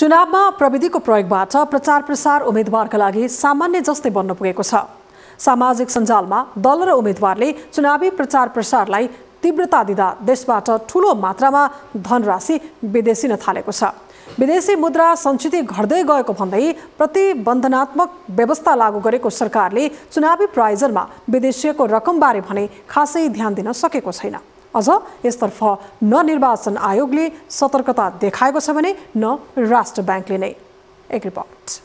चुनावमा प्रविधिको प्रयोगबाट प्रचार प्रसार उम्मेद्वारका लागि सामान्य जस्तै बन्न पुगेको छ सामाजिक सञ्जालमा दल र उम्मेद्वारले चुनावी प्रचार प्रसारलाई तीव्रता दिँदा देशबाट ठुलो मात्रामा धनराशि विदेशिन थालेको छ विदेशी मुद्रा सञ्चित घट्दै गएको भन्दै प्रतिबन्धनात्मक व्यवस्था लागू गरेको सरकारले चुनावी प्रायोजनमा विदेशीको रकमबारे भने खासै ध्यान दिन सकेको छैन अझ यसतर्फ न निर्वाचन आयोगले सतर्कता देखाएको छ भने न राष्ट्र ब्याङ्कले नै एक रिपोर्ट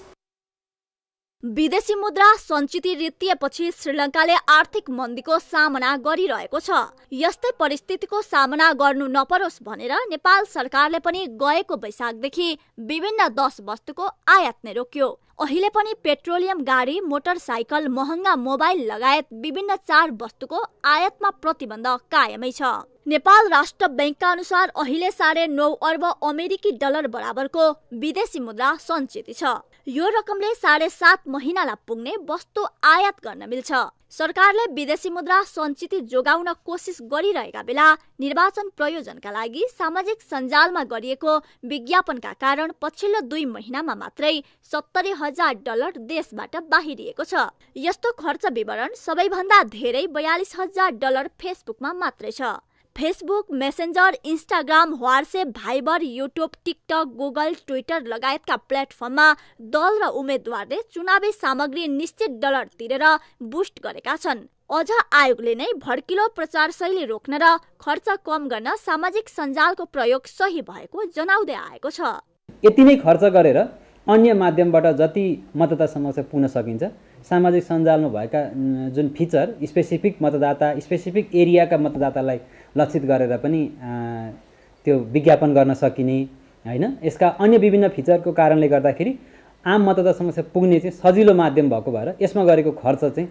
विदेशी मुद्रा सञ्चित रित्तिएपछि श्रीलङ्काले आर्थिक मन्दीको सामना गरिरहेको छ यस्तै परिस्थितिको सामना गर्नु नपरोस् भनेर नेपाल सरकारले पनि गएको वैशाखदेखि विभिन्न दश वस्तुको आयात नै रोक्यो अहिले पनि पेट्रोलियम गाडी मोटरसाइकल महँगा मोबाइल लगायत विभिन्न चार वस्तुको आयातमा प्रतिबन्ध कायमै छ नेपाल राष्ट्र ब्याङ्कका अनुसार अहिले साढे नौ अर्ब अमेरिकी डलर बराबरको विदेशी मुद्रा सञ्चित छ यो रकमले साढे सात महिनालाई पुग्ने वस्तु आयात गर्न मिल्छ सरकारले विदेशी मुद्रा सञ्चित जोगाउन कोसिस गरिरहेका बेला निर्वाचन प्रयोजनका लागि सामाजिक सञ्जालमा गरिएको विज्ञापनका कारण पछिल्लो दुई महिनामा मात्रै सत्तरी हजार डलर देशबाट बाहिरिएको छ यस्तो खर्च विवरण सबैभन्दा धेरै बयालिस हजार डलर फेसबुकमा मात्रै छ Facebook Messenger Instagram WhatsApp Viber YouTube TikTok Google Twitter लगायतका प्लेटफर्ममा दल र उम्मेद्वारले चुनावी सामग्री निश्चित डलर तिरेर बुस्ट गरेका छन् अझ आयोगले नै भड्किलो प्रचार शैली रोक्न र खर्च कम गर्न सामाजिक सञ्जालको प्रयोग सही भएको जनाउँदै आएको छ यति नै खर्च गरेर अन्य माध्यमबाट जति मतदाता समक्ष पुग्न सकिन्छ सामाजिक सञ्जालमा भएका जुन फिचर स्पेसिफिक मतदाता स्पेसिफिक एरियाका मतदातालाई लक्षित गरेर पनि त्यो विज्ञापन गर्न सकिने होइन यसका अन्य विभिन्न फिचरको कारणले गर्दाखेरि आम मतदाता समक्ष पुग्ने चाहिँ सजिलो माध्यम भएको भएर यसमा गरेको खर्च चाहिँ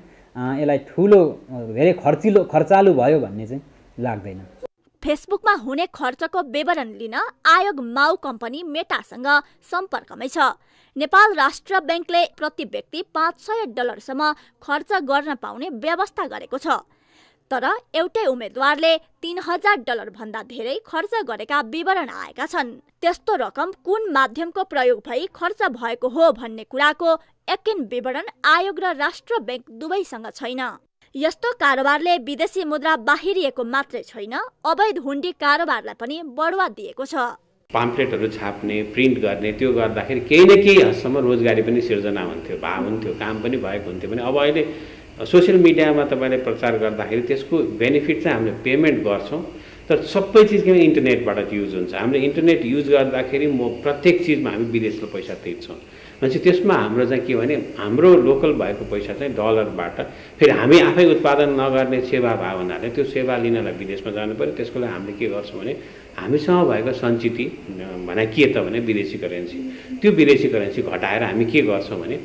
यसलाई ठुलो धेरै खर्चिलो खर्चालु भयो भन्ने चाहिँ लाग्दैन फेसबुकमा हुने खर्चको विवरण लिन आयोग माउ कम्पनी मेटासँग सम्पर्कमै छ नेपाल राष्ट्र ब्याङ्कले प्रति व्यक्ति पाँच सय डलरसम्म खर्च गर्न पाउने व्यवस्था गरेको छ तर एउटै उम्मेद्वारले तिन हजार डलरभन्दा धेरै खर्च गरेका विवरण आएका छन् त्यस्तो रकम कुन माध्यमको प्रयोग भई खर्च भएको हो भन्ने कुराको यकिन विवरण आयोग र राष्ट्र ब्याङ्क दुवैसँग छैन यस्तो कारोबारले विदेशी मुद्रा बाहिरिएको मात्रै छैन अवैध हुन्डी कारोबारलाई पनि बढुवा दिएको छ पाम्प्लेटहरू छाप्ने प्रिन्ट गर्ने त्यो गर्दाखेरि केही न केही हदसम्म रोजगारी पनि सिर्जना हुन्थ्यो भा हुन्थ्यो काम पनि भएको हुन्थ्यो भने अब अहिले सोसियल मिडियामा तपाईँले प्रचार गर्दाखेरि त्यसको बेनिफिट चाहिँ हामीले पेमेन्ट गर्छौँ तर सबै चिज के इन्टरनेटबाट युज हुन्छ हामीले इन्टरनेट युज गर्दाखेरि म प्रत्येक चिजमा हामी विदेशमा पैसा तिर्छौँ मान्छे त्यसमा हाम्रो चाहिँ के भने हाम्रो लोकल भएको पैसा चाहिँ डलरबाट फेरि हामी आफै उत्पादन नगर्ने सेवा भावनाले त्यो सेवा लिनलाई विदेशमा जानु पऱ्यो त्यसको लागि हामीले के गर्छौँ भने हामीसँग भएको सञ्चिति भने के त भने विदेशी करेन्सी त्यो विदेशी करेन्सी घटाएर हामी के गर्छौँ भने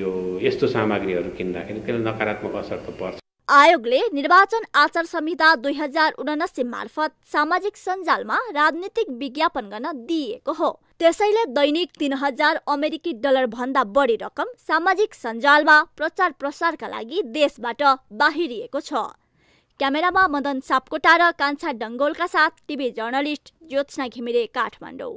यो यस्तो सामग्रीहरू किन्दाखेरि त्यसलाई नकारात्मक असर त पर्छ आयोगले निर्वाचन आचार संहिता दुई हजार उनासी मार्फत सामाजिक सञ्जालमा राजनीतिक विज्ञापन गर्न दिइएको हो त्यसैले दैनिक तिन हजार अमेरिकी डलर भन्दा बढी रकम सामाजिक सञ्जालमा प्रचार प्रसारका लागि देशबाट बाहिरिएको छ क्यामेरामा मदन सापकोटा र कान्छा डङ्गोलका साथ टिभी जर्नलिस्ट ज्योत्सना घिमिरे काठमाडौँ